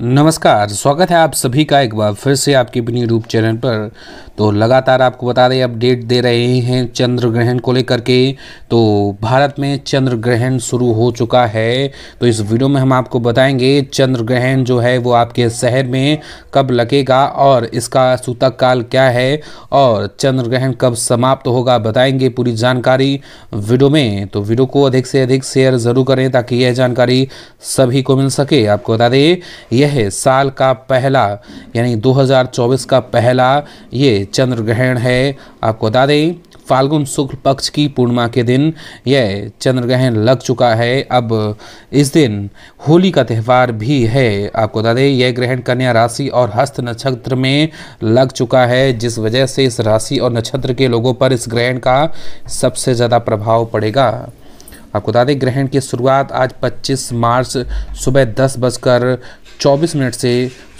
नमस्कार स्वागत है आप सभी का एक बार फिर से आपके अपनी यूट्यूब चैनल पर तो लगातार आपको बता दें अपडेट दे रहे हैं चंद्र ग्रहण को लेकर के तो भारत में चंद्र ग्रहण शुरू हो चुका है तो इस वीडियो में हम आपको बताएंगे चंद्र ग्रहण जो है वो आपके शहर में कब लगेगा और इसका सूतक काल क्या है और चंद्र ग्रहण कब समाप्त होगा बताएंगे पूरी जानकारी वीडियो में तो वीडियो को अधिक से अधिक शेयर ज़रूर करें ताकि यह जानकारी सभी को मिल सके आपको बता दें यह यह साल का पहला यानी 2024 का पहला ये चंद्र ग्रहण है आपको बता दें फाल्गुन शुक्ल पक्ष की पूर्णिमा के दिन यह चंद्र ग्रहण लग चुका है अब इस दिन होली का त्यौहार भी है आपको बता दें यह ग्रहण कन्या राशि और हस्त नक्षत्र में लग चुका है जिस वजह से इस राशि और नक्षत्र के लोगों पर इस ग्रहण का सबसे ज़्यादा प्रभाव पड़ेगा आपको बता दें ग्रहण की शुरुआत आज 25 मार्च सुबह दस बजकर 24 मिनट से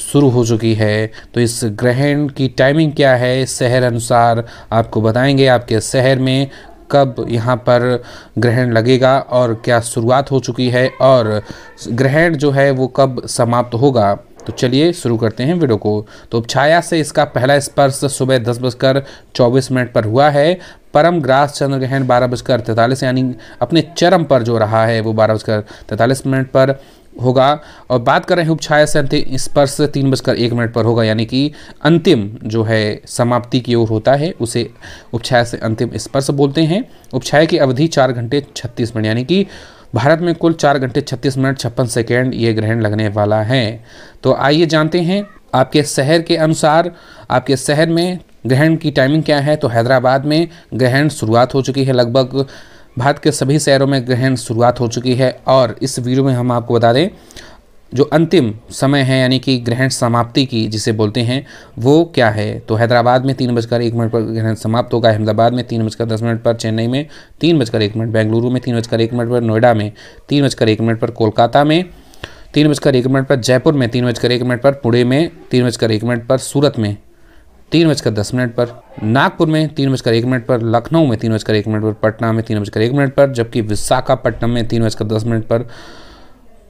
शुरू हो चुकी है तो इस ग्रहण की टाइमिंग क्या है शहर अनुसार आपको बताएंगे आपके शहर में कब यहाँ पर ग्रहण लगेगा और क्या शुरुआत हो चुकी है और ग्रहण जो है वो कब समाप्त होगा तो चलिए शुरू करते हैं वीडियो को तो छाया से इसका पहला स्पर्श सुबह दस बजकर चौबीस मिनट पर हुआ है परम ग्रास चंद्र ग्रहण बारह बजकर तैंतालीस यानी अपने चरम पर जो रहा है वो बारह बजकर तैंतालीस मिनट पर होगा और बात कर रहे हैं उपछाया से अंतिम स्पर्श तीन बजकर एक मिनट पर होगा यानी कि अंतिम जो है समाप्ति की ओर होता है उसे उपछाया से अंतिम स्पर्श बोलते हैं उपछाया की अवधि चार घंटे छत्तीस मिनट यानी कि भारत में कुल चार घंटे छत्तीस मिनट छप्पन सेकेंड ये ग्रहण लगने वाला है तो आइए जानते हैं आपके शहर के अनुसार आपके शहर में ग्रहण की टाइमिंग क्या है तो हैदराबाद में ग्रहण शुरुआत हो चुकी है लगभग भारत के सभी शहरों में ग्रहण शुरुआत हो चुकी है और इस वीडियो में हम आपको बता दें जो अंतिम समय है यानी कि ग्रहण समाप्ति की जिसे बोलते हैं वो क्या है तो हैदराबाद में तीन बजकर एक मिनट पर ग्रहण समाप्त होगा अहमदाबाद में तीन बजकर दस मिनट पर चेन्नई में तीन बजकर एक मिनट बेंगलुरु में तीन बजकर एक मिनट पर नोएडा में तीन बजकर एक मिनट पर कोलकाता में तीन बजकर एक मिनट पर जयपुर में तीन बजकर एक मिनट पर पुणे में तीन बजकर एक मिनट पर सूरत में तीन बजकर दस मिनट पर नागपुर में तीन बजकर एक मिनट पर लखनऊ में तीन बजकर एक मिनट पर पटना में तीन बजकर एक मिनट पर जबकि विशाखापट्टनम में तीन बजकर दस मिनट पर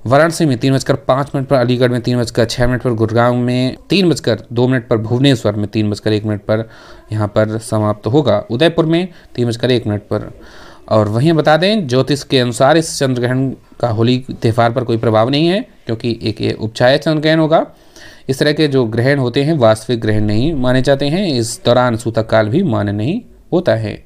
वाराणसी में तीन बजकर पाँच मिनट पर अलीगढ़ में तीन बजकर छः मिनट पर गुड़गांव में तीन बजकर दो मिनट पर भुवनेश्वर में तीन बजकर एक मिनट पर यहाँ पर समाप्त होगा उदयपुर में तीन बजकर एक मिनट पर और वहीं बता दें ज्योतिष के अनुसार इस चंद्रग्रहण का होली त्यौहार पर कोई प्रभाव नहीं है क्योंकि एक ये उपछाया चंद्रग्रहण होगा इस तरह के जो ग्रहण होते हैं वास्तविक ग्रहण नहीं माने जाते हैं इस दौरान सूतक काल भी मान्य नहीं होता है